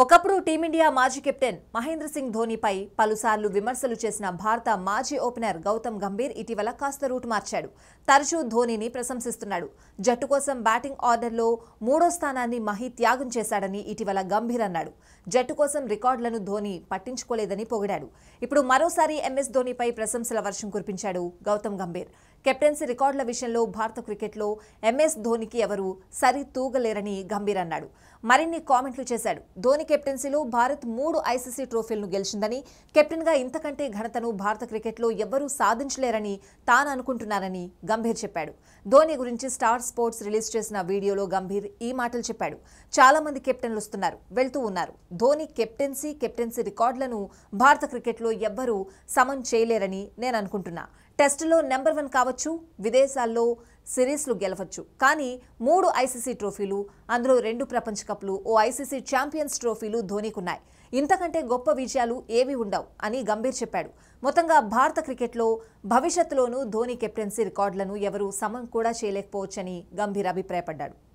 ఒకప్పుడు టీమిండియా మాజీ కెప్టెన్ మహేంద్ర సింగ్ ధోనీపై పలుసార్లు విమర్శలు చేసిన భారత మాజీ ఓపెనర్ గౌతమ్ గంభీర్ ఇటీవల కాస్త రూట్ మార్చాడు తరచూ ధోనిని ప్రశంసిస్తున్నాడు జట్టు కోసం బ్యాటింగ్ ఆర్డర్లో మూడో స్థానాన్ని మహి త్యాగం చేశాడని ఇటీవల గంభీర్ అన్నాడు జట్టు కోసం రికార్డులను ధోని పట్టించుకోలేదని పొగిడాడు ఇప్పుడు మరోసారి ఎంఎస్ ధోనిపై ప్రశంసల వర్షం కురిపించాడు గౌతమ్ గంభీర్ కెప్టెన్సీ రికార్డుల విషయంలో భారత క్రికెట్లో ఎంఎస్ ధోనికి ఎవరు సరి తూగలేరని గంభీర్ అన్నాడు మరిన్ని కామెంట్లు చేశాడు ధోని కెప్టెన్సీలో భారత్ మూడు ఐసీసీ ట్రోఫీలను గెలిచిందని కెప్టెన్గా ఇంతకంటే ఘనతను భారత క్రికెట్లో ఎవ్వరూ సాధించలేరని తాను అనుకుంటున్నారని గంభీర్ చెప్పాడు ధోని గురించి స్టార్ స్పోర్ట్స్ రిలీజ్ చేసిన వీడియోలో గంభీర్ ఈ మాటలు చెప్పాడు చాలా మంది కెప్టెన్లు వస్తున్నారు వెళ్తూ ఉన్నారు ధోని కెప్టెన్సీ కెప్టెన్సీ రికార్డులను భారత క్రికెట్లో ఎవ్వరూ సమం చేయలేరని నేను అనుకుంటున్నా టెస్టులో నెంబర్ వన్ కావచ్చు విదేశాల్లో సిరీస్లు గెలవచ్చు కానీ మూడు ఐసీసీ ట్రోఫీలు అందులో రెండు ప్రపంచ కప్లు ఓ ఐసీసీ ఛాంపియన్స్ ట్రోఫీలు ధోనీకున్నాయి ఇంతకంటే గొప్ప విజయాలు ఏవి ఉండవు అని గంభీర్ చెప్పాడు మొత్తంగా భారత క్రికెట్లో భవిష్యత్తులోనూ ధోని కెప్టెన్సీ రికార్డులను ఎవరూ సమం కూడా చేయలేకపోవచ్చని గంభీర్ అభిప్రాయపడ్డాడు